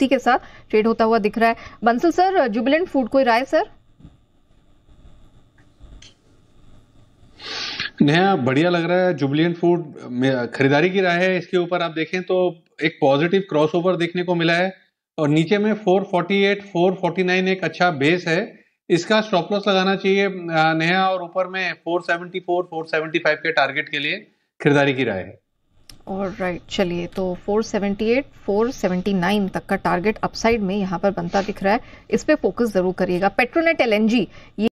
तेजी के साथ ट्रेड होता हुआ दिख रहा है बंसल सर जुबिलेंट फूड कोई राय सर नया बढ़िया लग रहा है जुबिलियन फूड खरीदारी की राय है इसके ऊपर आप देखें तो एक पॉजिटिव क्रॉसओवर देखने को मिला है और नीचे में 448 449 एक अच्छा बेस है इसका स्टॉप लॉस लगाना चाहिए नया और ऊपर में 474 475 के टारगेट के लिए खरीदारी की राय है और राइट चलिए तो 478, 479 तक का टारगेट अपसाइड में यहाँ पर बनता दिख रहा है इस पर फोकस ज़रूर करिएगा पेट्रोनेट एल ये